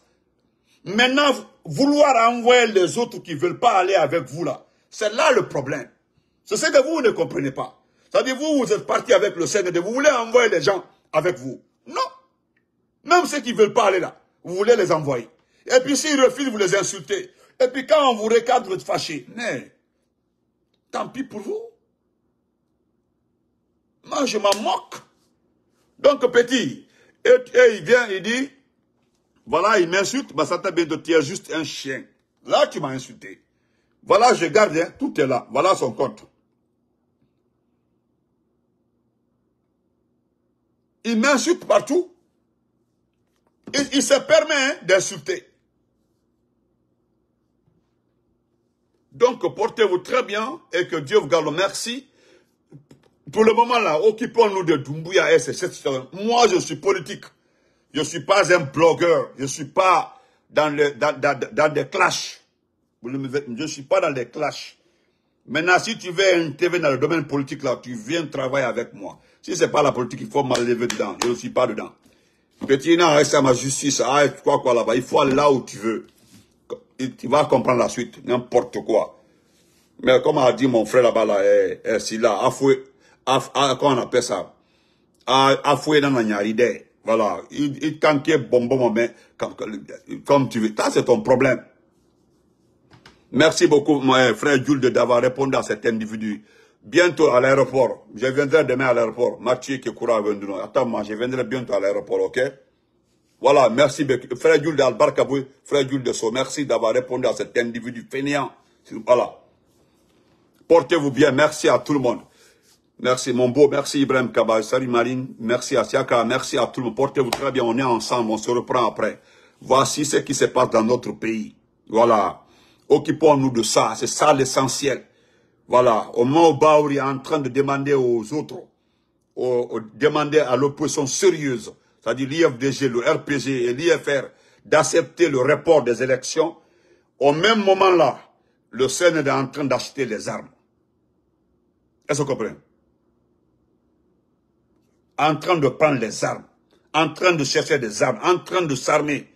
Maintenant, vouloir envoyer les autres qui ne veulent pas aller avec vous là, c'est là le problème. C'est ce que vous ne comprenez pas. C'est-à-dire, vous, vous êtes parti avec le Seigneur vous voulez envoyer les gens avec vous. Non. Même ceux qui ne veulent pas aller là, vous voulez les envoyer. Et puis s'ils refusent, vous les insultez. Et puis quand on vous regarde, vous êtes fâché. Mais, tant pis pour vous. Moi, je m'en moque. Donc, petit, et, il vient, il dit, voilà, il m'insulte, bah, t'a Bédo, tu es juste un chien. Là, tu m'as insulté. Voilà, je garde, hein, tout est là. Voilà son compte. Il m'insulte partout. Il, se permet hein, d'insulter. Donc, portez-vous très bien et que Dieu vous garde. Merci pour le moment là, occupons-nous de Dumbuya et Moi, je suis politique. Je ne suis pas un blogueur. Je ne suis pas dans, le, dans, dans, des clashs. Je ne suis pas dans des clashs. Maintenant, si tu veux intervenir dans le domaine politique, là, tu viens travailler avec moi. Si c'est pas la politique, il faut m'enlever dedans. Je ne suis pas dedans. Petit, non, reste à ma justice. quoi, quoi, là-bas. Il faut aller là où tu veux. Et tu vas comprendre la suite. N'importe quoi. Mais comme a dit mon frère là-bas, là, eh, eh, si là, fouet, quoi on appelle ça, à, fouiller dans la Voilà, il, il, bonbon, mais comme tu veux. Ça, c'est ton problème. Merci beaucoup, mon frère Jules, d'avoir répondu à cet individu. Bientôt à l'aéroport. Je viendrai demain à l'aéroport. Mathieu qui court à Attends-moi, je viendrai bientôt à l'aéroport, ok Voilà, merci Frère Jules d'Albarcabou frère Jules de So, merci d'avoir répondu à cet individu fainéant. Voilà. Portez-vous bien. Merci à tout le monde. Merci, mon beau. Merci, Ibrahim Kabay, Salut, Marine. Merci à Siaka. Merci à tout le monde. Portez-vous très bien. On est ensemble. On se reprend après. Voici ce qui se passe dans notre pays. Voilà. Occupons-nous de ça. C'est ça l'essentiel. Voilà. Au moment où Baouri est en train de demander aux autres, demander à l'opposition sérieuse, c'est-à-dire l'IFDG, le RPG et l'IFR, d'accepter le report des élections, au même moment-là, le Sénat est en train d'acheter les armes. Est-ce que vous comprenez en train de prendre les armes, en train de chercher des armes, en train de s'armer.